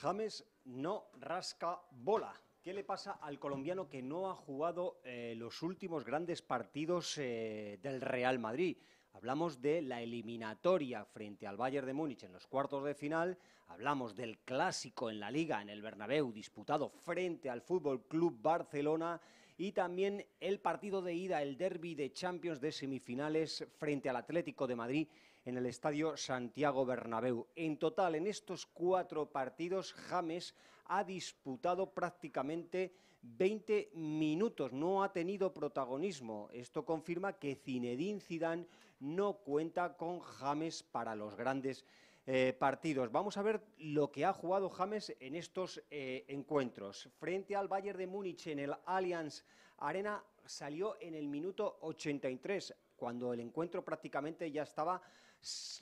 James no rasca bola. ¿Qué le pasa al colombiano que no ha jugado eh, los últimos grandes partidos eh, del Real Madrid? hablamos de la eliminatoria frente al Bayern de Múnich en los cuartos de final, hablamos del clásico en la Liga, en el Bernabéu, disputado frente al Fútbol Club Barcelona y también el partido de ida, el derby de Champions de semifinales frente al Atlético de Madrid en el Estadio Santiago Bernabéu. En total, en estos cuatro partidos, James ha disputado prácticamente 20 minutos, no ha tenido protagonismo. Esto confirma que Zinedine Zidane no cuenta con James para los grandes eh, partidos. Vamos a ver lo que ha jugado James en estos eh, encuentros. Frente al Bayern de Múnich en el Allianz Arena salió en el minuto 83, cuando el encuentro prácticamente ya estaba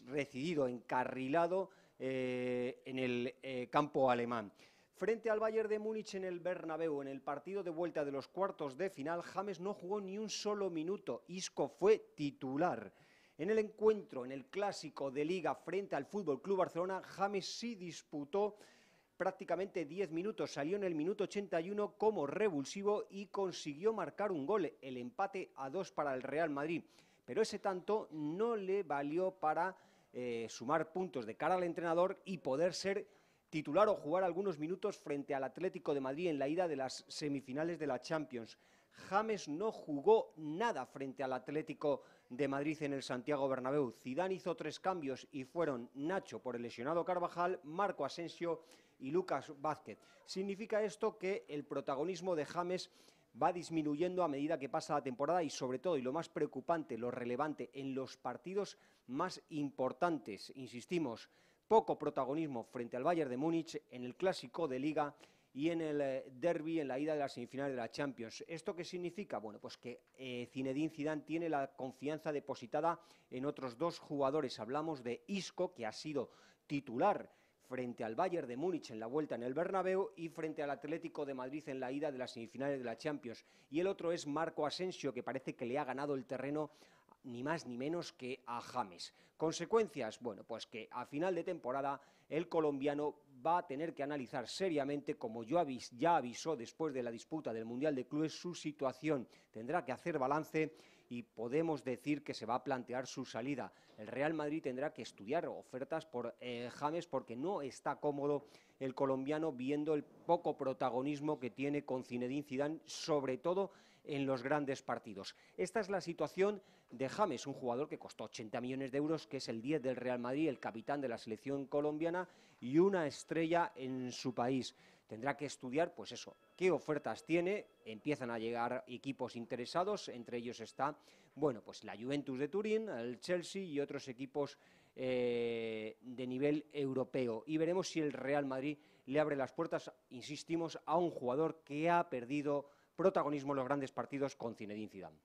recibido, encarrilado eh, en el campo alemán. Frente al Bayern de Múnich en el Bernabéu, en el partido de vuelta de los cuartos de final, James no jugó ni un solo minuto. Isco fue titular. En el encuentro, en el clásico de Liga frente al Fútbol Club Barcelona, James sí disputó prácticamente 10 minutos. Salió en el minuto 81 como revulsivo y consiguió marcar un gol, el empate a dos para el Real Madrid. Pero ese tanto no le valió para eh, sumar puntos de cara al entrenador y poder ser titular o jugar algunos minutos frente al Atlético de Madrid en la ida de las semifinales de la Champions. James no jugó nada frente al Atlético de Madrid en el Santiago Bernabéu. Zidane hizo tres cambios y fueron Nacho por el lesionado Carvajal, Marco Asensio y Lucas Vázquez. Significa esto que el protagonismo de James va disminuyendo a medida que pasa la temporada y sobre todo, y lo más preocupante, lo relevante, en los partidos más importantes, insistimos, poco protagonismo frente al Bayern de Múnich en el clásico de Liga y en el eh, derby, en la ida de las semifinales de la Champions. ¿Esto qué significa? Bueno, pues que eh, Zinedine Zidane tiene la confianza depositada en otros dos jugadores. Hablamos de Isco, que ha sido titular frente al Bayern de Múnich en la vuelta en el Bernabéu y frente al Atlético de Madrid en la ida de las semifinales de la Champions. Y el otro es Marco Asensio, que parece que le ha ganado el terreno ni más ni menos que a James. Consecuencias, bueno, pues que a final de temporada el colombiano va a tener que analizar seriamente, como yo ya avisó después de la disputa del Mundial de Clubes, su situación. Tendrá que hacer balance y podemos decir que se va a plantear su salida. El Real Madrid tendrá que estudiar ofertas por eh, James porque no está cómodo el colombiano viendo el poco protagonismo que tiene con Zinedine Zidane, sobre todo en los grandes partidos. Esta es la situación de James, un jugador que costó 80 millones de euros, que es el 10 del Real Madrid, el capitán de la selección colombiana y una estrella en su país tendrá que estudiar, pues eso, qué ofertas tiene. Empiezan a llegar equipos interesados, entre ellos está, bueno, pues la Juventus de Turín, el Chelsea y otros equipos eh, de nivel europeo. Y veremos si el Real Madrid le abre las puertas, insistimos, a un jugador que ha perdido protagonismo en los grandes partidos con Zinedine Zidane.